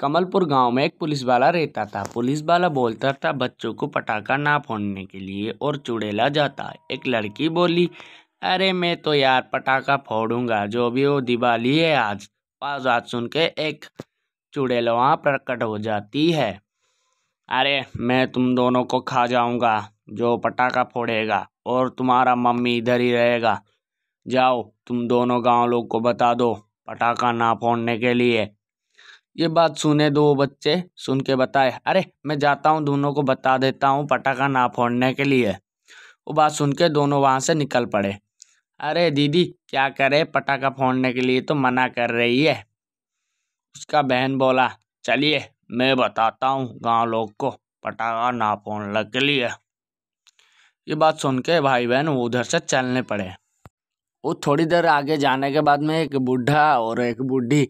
कमलपुर गांव में एक पुलिस वाला रहता था पुलिस वाला बोलता था बच्चों को पटाखा ना फोड़ने के लिए और चुड़ेला जाता एक लड़की बोली अरे मैं तो यार पटाखा फोड़ूंगा जो भी वो दिवाली है आज बात सुन के एक चुड़ेला वहाँ प्रकट हो जाती है अरे मैं तुम दोनों को खा जाऊंगा जो पटाखा फोड़ेगा और तुम्हारा मम्मी इधर ही रहेगा जाओ तुम दोनों गांव लोग को बता दो पटाखा ना फोड़ने के लिए ये बात सुने दो बच्चे सुन के बताए अरे मैं जाता हूँ दोनों को बता देता हूँ पटाखा ना फोड़ने के लिए वो बात सुन के दोनों वहाँ से निकल पड़े अरे दीदी क्या करे पटाखा फोड़ने के लिए तो मना कर रही है उसका बहन बोला चलिए मैं बताता हूँ गांव लोग को पटाखा ना फोड़ने के लिए ये बात सुन के भाई बहन उधर से चलने पड़े वो थोड़ी देर आगे जाने के बाद में एक बूढ़ा और एक बूढ़ी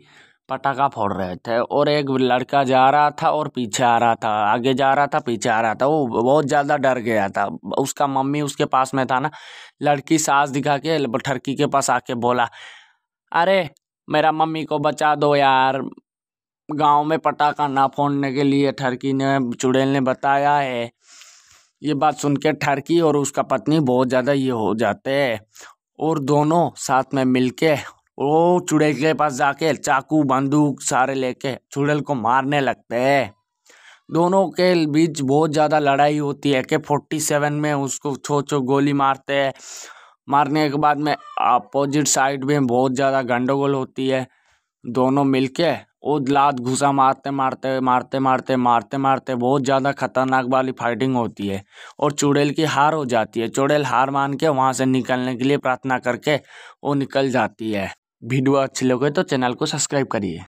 पटाखा फोड़ रहे थे और एक लड़का जा रहा था और पीछे आ रहा था आगे जा रहा था पीछे आ रहा था वो बहुत ज़्यादा डर गया था उसका मम्मी उसके पास में था ना लड़की सांस दिखा के ठरकी के पास आके बोला अरे मेरा मम्मी को बचा दो यार गांव में पटाखा ना फोड़ने के लिए ठरकी ने चुड़ैल ने बताया है ये बात सुन के ठरकी और उसका पत्नी बहुत ज़्यादा ये हो जाते हैं और दोनों साथ में मिलके वो चुड़ैल के पास जाके चाकू बंदूक सारे लेके चुड़ैल को मारने लगते हैं दोनों के बीच बहुत ज़्यादा लड़ाई होती है के फोर्टी सेवन में उसको छो छो गोली मारते हैं मारने के बाद में अपोजिट साइड में बहुत ज़्यादा गंडोगोल होती है दोनों मिलके वो लात घुसा मारते मारते मारते मारते मारते मारते बहुत ज़्यादा खतरनाक वाली फाइटिंग होती है और चुड़ैल की हार हो जाती है चुड़ैल हार मान के वहाँ से निकलने के लिए प्रार्थना करके वो निकल जाती है वीडियो अच्छी लगे तो चैनल को सब्सक्राइब करिए